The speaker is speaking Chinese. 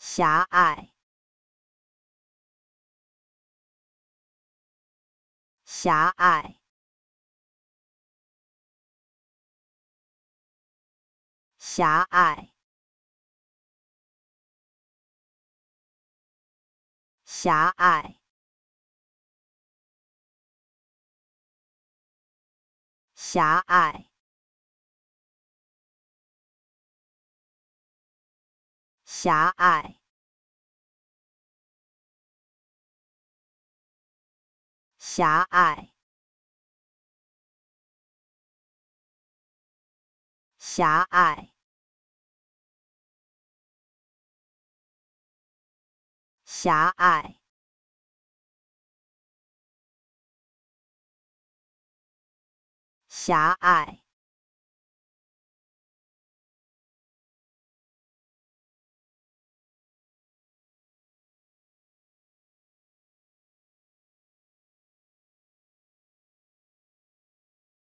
狭隘，狭隘，狭隘，狭隘，狭隘。狭隘，狭隘，狭隘，狭隘，狭隘。